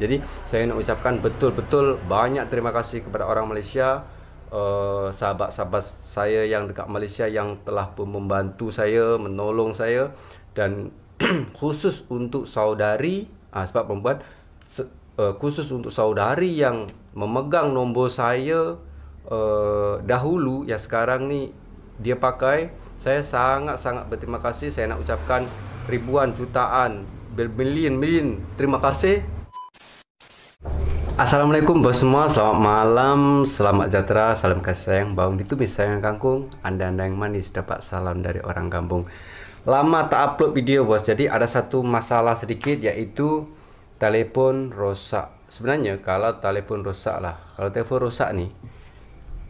Jadi saya nak ucapkan betul-betul banyak terima kasih kepada orang Malaysia eh, Sahabat-sahabat uh, saya yang dekat Malaysia yang telah pun membantu saya, menolong saya Dan khusus untuk saudari, uh, sebab perempuan se uh, Khusus untuk saudari yang memegang nombor saya uh, dahulu Yang sekarang ni dia pakai Saya sangat-sangat berterima kasih Saya nak ucapkan ribuan, jutaan, million-million terima kasih Assalamualaikum bos semua, selamat malam, selamat sejahtera, salam kasih sayang, baung bisa yang kangkung, anda-anda yang manis dapat salam dari orang kampung. Lama tak upload video bos, jadi ada satu masalah sedikit yaitu telepon rusak. Sebenarnya kalau telepon rusak lah, kalau telepon rusak nih,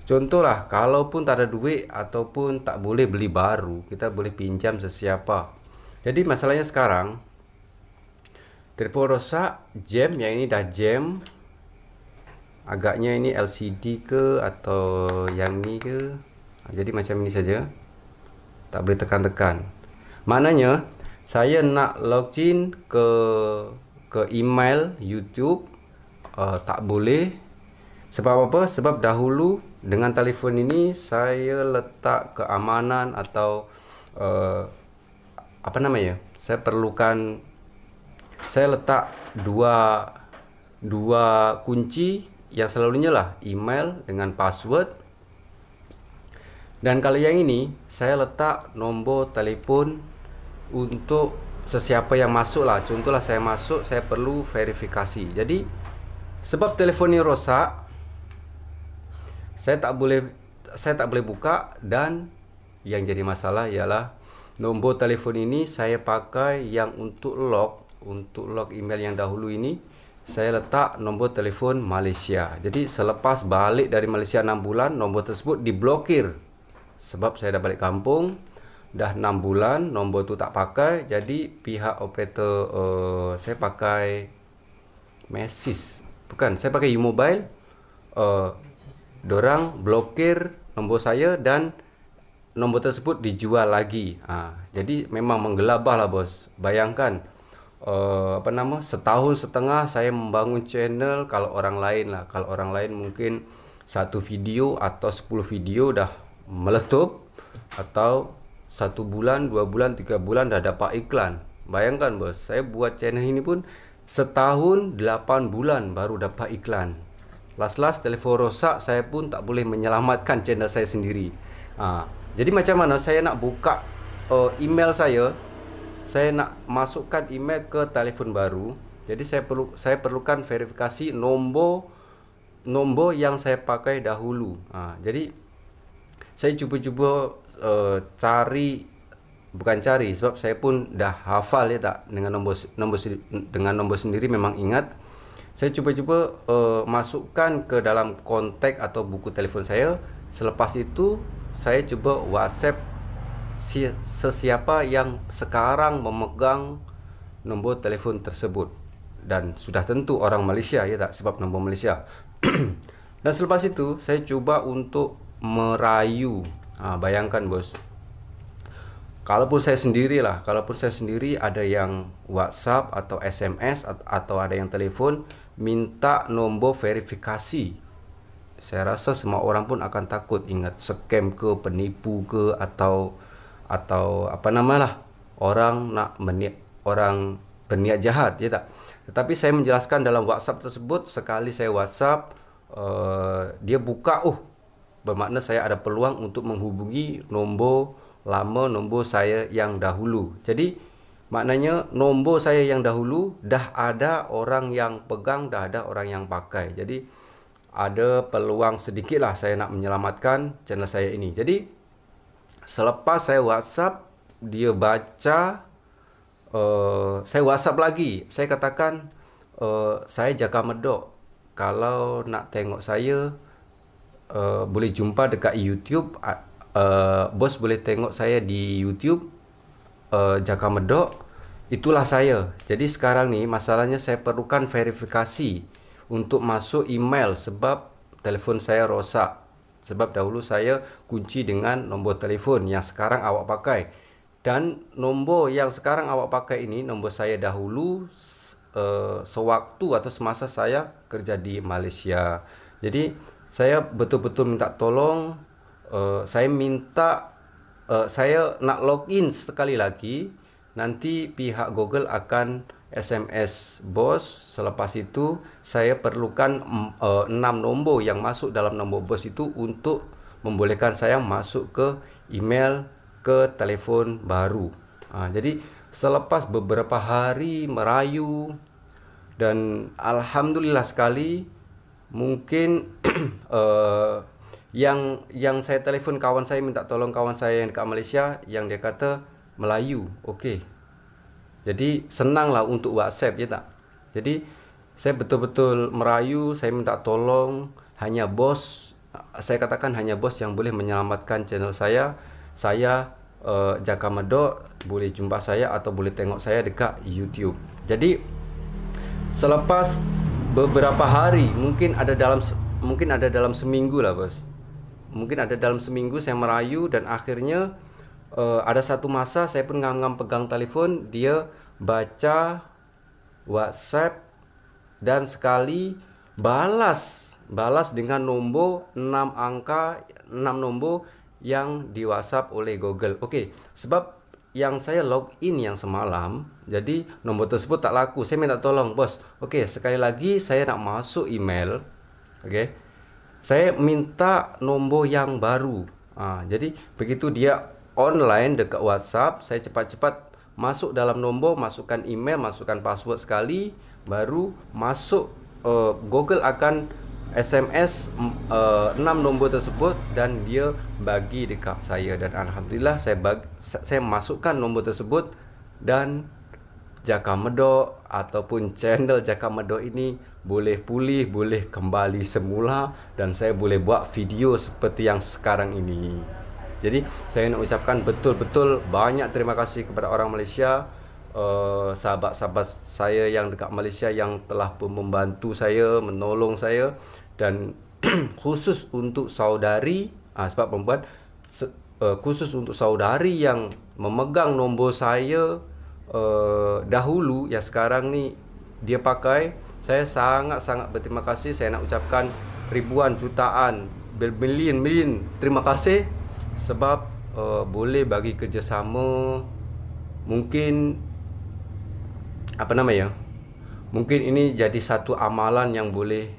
contoh lah, kalaupun tak ada duit ataupun tak boleh beli baru, kita boleh pinjam sesiapa. Jadi masalahnya sekarang telepon rusak, jam yang ini dah jam agaknya ini LCD ke atau yang ni ke ha, jadi macam ini saja tak boleh tekan-tekan maknanya saya nak login ke ke email YouTube uh, tak boleh sebab apa sebab dahulu dengan telefon ini saya letak keamanan atau uh, apa namanya saya perlukan saya letak dua dua kunci yang selalu lah email dengan password dan kalau yang ini saya letak nomor telepon untuk sesiapa yang masuk lah contohlah saya masuk saya perlu verifikasi jadi sebab telepon ini rosak saya tak boleh saya tak boleh buka dan yang jadi masalah ialah nombor telefon ini saya pakai yang untuk log untuk log email yang dahulu ini saya letak nombor telefon Malaysia. Jadi selepas balik dari Malaysia 6 bulan, nombor tersebut diblokir. Sebab saya dah balik kampung, dah 6 bulan, nombor tu tak pakai. Jadi pihak operator uh, saya pakai Mesis. Bukan, saya pakai U-Mobile. Uh, eh, dorang blokir nombor saya dan nombor tersebut dijual lagi. Ha, jadi memang menggelabah lah bos. Bayangkan uh, apa nama setahun setengah saya membangun channel kalau orang lain lah kalau orang lain mungkin satu video atau 10 video dah meletup atau satu bulan dua bulan tiga bulan dah dapat iklan bayangkan bos saya buat channel ini pun setahun delapan bulan baru dapat iklan Last-last telefon rosak saya pun tak boleh menyelamatkan channel saya sendiri ha. Jadi macam mana saya nak buka uh, email saya saya nak masukkan email ke telefon baru. Jadi saya perlu saya perlukan verifikasi nombor nombor yang saya pakai dahulu. Ha, jadi saya cuba-cuba uh, cari bukan cari sebab saya pun dah hafal ya tak dengan nombor nombor dengan nombor sendiri memang ingat. Saya cuba-cuba uh, masukkan ke dalam kontak atau buku telepon saya. Selepas itu saya cuba WhatsApp si, sesiapa yang sekarang memegang nombor telefon tersebut dan sudah tentu orang Malaysia ya tak sebab nombor Malaysia dan selepas itu saya cuba untuk merayu ha, bayangkan bos kalaupun saya sendiri lah kalaupun saya sendiri ada yang WhatsApp atau SMS atau ada yang telepon minta nombor verifikasi saya rasa semua orang pun akan takut ingat scam ke penipu ke atau atau apa namalah orang nak meniat orang berniat jahat ya tak tetapi saya menjelaskan dalam WhatsApp tersebut sekali saya WhatsApp uh, dia buka oh bermakna saya ada peluang untuk menghubungi nombor lama nombor saya yang dahulu jadi maknanya nombor saya yang dahulu dah ada orang yang pegang dah ada orang yang pakai jadi ada peluang sedikit lah saya nak menyelamatkan channel saya ini jadi selepas saya WhatsApp dia baca uh, saya WhatsApp lagi saya katakan uh, saya jaga medok kalau nak tengok saya uh, boleh jumpa dekat YouTube uh, bos boleh tengok saya di YouTube uh, jaga Medok itulah saya jadi sekarang ni masalahnya saya perlukan verifikasi untuk masuk email sebab telefon saya rosak Sebab dahulu saya kunci dengan nombor telefon yang sekarang awak pakai. Dan nombor yang sekarang awak pakai ini nombor saya dahulu uh, sewaktu atau semasa saya kerja di Malaysia. Jadi saya betul-betul minta tolong uh, saya minta uh, saya nak login sekali lagi nanti pihak Google akan SMS bos selepas itu saya perlukan mm, eh, enam 6 nomor yang masuk dalam nombor bos itu untuk membolehkan saya masuk ke email ke telepon baru nah, jadi selepas beberapa hari merayu dan alhamdulillah sekali mungkin eh, yang yang saya telepon kawan saya minta tolong kawan saya yang dekat Malaysia yang dia kata Melayu oke. Jadi senanglah untuk WhatsApp ya tak. Jadi saya betul-betul merayu, saya minta tolong hanya bos saya katakan hanya bos yang boleh menyelamatkan channel saya. Saya eh, Jaka Medo boleh jumpa saya atau boleh tengok saya dekat YouTube. Jadi selepas beberapa hari mungkin ada dalam mungkin ada dalam seminggu lah bos mungkin ada dalam seminggu saya merayu dan akhirnya uh, ada satu masa saya pun ngam-ngam pegang telepon dia baca WhatsApp dan sekali balas balas dengan nomor 6 angka 6 nomor yang di WhatsApp oleh Google. Oke, okay, sebab yang saya login yang semalam, jadi nomor tersebut tak laku. Saya minta tolong, Bos. Oke, okay, sekali lagi saya nak masuk email. Oke. Okay. Saya minta nomor yang baru. Ah, jadi begitu dia online dekat WhatsApp saya cepat-cepat masuk dalam nombor masukkan email masukkan password sekali baru masuk uh, Google akan SMS uh, 6 nombor tersebut dan dia bagi dekat saya dan alhamdulillah saya bagi, saya masukkan nombor tersebut dan Jaka Medo ataupun channel Jaka Medo ini boleh pulih, boleh kembali semula dan saya boleh buat video seperti yang sekarang ini. Jadi saya ingin ucapkan betul-betul banyak terima kasih kepada orang Malaysia eh, sahabat-sahabat uh, saya yang dekat Malaysia yang telah pun membantu saya, menolong saya dan khusus untuk saudari uh, sebab perempuan se, uh, khusus untuk saudari yang memegang nombor saya uh, dahulu ya sekarang ni dia pakai saya sangat-sangat berterima kasih saya nak ucapkan ribuan jutaan bil million, million terima kasih sebab uh, boleh bagi kerjasama mungkin apa nama ya mungkin ini jadi satu amalan yang boleh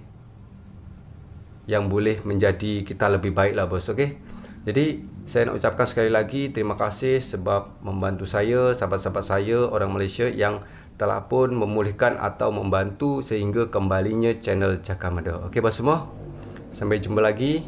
yang boleh menjadi kita lebih baik lah bos okay? jadi saya nak ucapkan sekali lagi terima kasih sebab membantu saya sahabat-sahabat saya orang Malaysia yang telah pun memulihkan atau membantu sehingga kembalinya channel Cakamada. Okey bos semua. Sampai jumpa lagi.